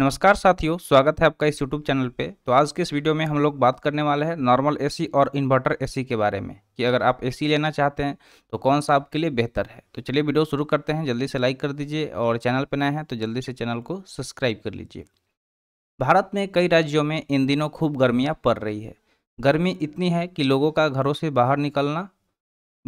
नमस्कार साथियों स्वागत है आपका इस यूट्यूब चैनल पे तो आज के इस वीडियो में हम लोग बात करने वाले हैं नॉर्मल एसी और इन्वर्टर एसी के बारे में कि अगर आप एसी लेना चाहते हैं तो कौन सा आपके लिए बेहतर है तो चलिए वीडियो शुरू करते हैं जल्दी से लाइक कर दीजिए और चैनल पर नए हैं तो जल्दी से चैनल को सब्सक्राइब कर लीजिए भारत में कई राज्यों में इन दिनों खूब गर्मियाँ पड़ रही है गर्मी इतनी है कि लोगों का घरों से बाहर निकलना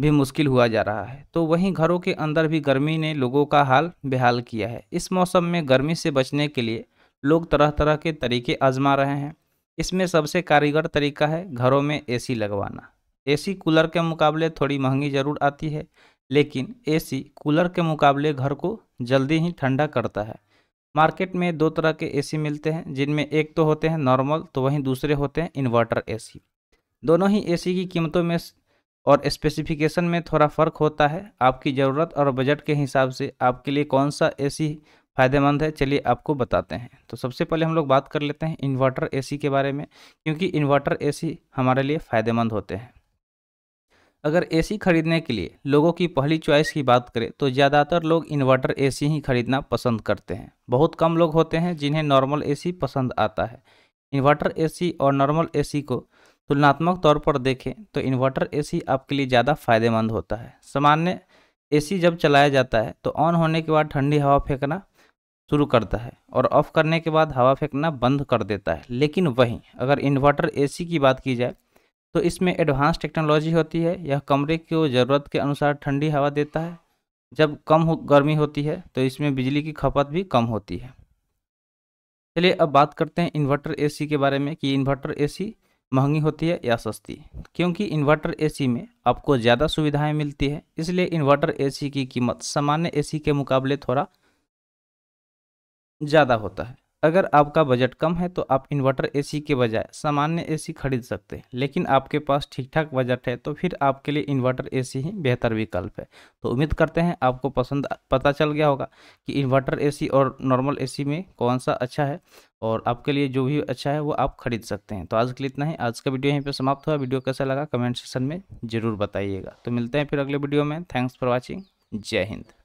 भी मुश्किल हुआ जा रहा है तो वहीं घरों के अंदर भी गर्मी ने लोगों का हाल बेहाल किया है इस मौसम में गर्मी से बचने के लिए लोग तरह तरह के तरीके आजमा रहे हैं इसमें सबसे कारीगर तरीका है घरों में एसी लगवाना एसी कूलर के मुकाबले थोड़ी महंगी ज़रूर आती है लेकिन एसी कूलर के मुकाबले घर को जल्दी ही ठंडा करता है मार्केट में दो तरह के एसी मिलते हैं जिनमें एक तो होते हैं नॉर्मल तो वहीं दूसरे होते हैं इन्वर्टर एसी दोनों ही एसी की कीमतों में और स्पेसिफिकेशन में थोड़ा फ़र्क होता है आपकी ज़रूरत और बजट के हिसाब से आपके लिए कौन सा एसी फ़ायदेमंद है चलिए आपको बताते हैं तो सबसे पहले हम लोग बात कर लेते हैं इन्वर्टर एसी के बारे में क्योंकि इन्वर्टर एसी हमारे लिए फ़ायदेमंद होते हैं अगर एसी खरीदने के लिए लोगों की पहली चॉइस की बात करें तो ज़्यादातर लोग इन्वर्टर एसी ही खरीदना पसंद करते हैं बहुत कम लोग होते हैं जिन्हें नॉर्मल ए पसंद आता है इन्वर्टर ए और नॉर्मल ए को तुलनात्मक तौर पर देखें तो इन्वर्टर ए आपके लिए ज़्यादा फायदेमंद होता है सामान्य एसी जब चलाया जाता है तो ऑन होने के बाद ठंडी हवा फेंकना शुरू करता है और ऑफ़ करने के बाद हवा फेंकना बंद कर देता है लेकिन वहीं अगर इन्वर्टर एसी की बात की जाए तो इसमें एडवांस टेक्नोलॉजी होती है यह कमरे को ज़रूरत के अनुसार ठंडी हवा देता है जब कम हो, गर्मी होती है तो इसमें बिजली की खपत भी कम होती है चलिए अब बात करते हैं इन्वर्टर एसी के बारे में कि इन्वर्टर एसी महंगी होती है या सस्ती क्योंकि इन्वर्टर एसी में आपको ज़्यादा सुविधाएं मिलती है इसलिए इन्वर्टर एसी की कीमत सामान्य एसी के मुकाबले थोड़ा ज़्यादा होता है अगर आपका बजट कम है तो आप इन्वर्टर एसी के बजाय सामान्य एसी खरीद सकते हैं लेकिन आपके पास ठीक ठाक बजट है तो फिर आपके लिए इन्वर्टर एसी ही बेहतर विकल्प है तो उम्मीद करते हैं आपको पसंद पता चल गया होगा कि इन्वर्टर एसी और नॉर्मल एसी में कौन सा अच्छा है और आपके लिए जो भी अच्छा है वो आप खरीद सकते हैं तो आज के लिए इतना ही आज का वीडियो यहीं पर समाप्त हुआ वीडियो कैसा लगा कमेंट सेक्शन में ज़रूर बताइएगा तो मिलते हैं फिर अगले वीडियो में थैंक्स फॉर वॉचिंग जय हिंद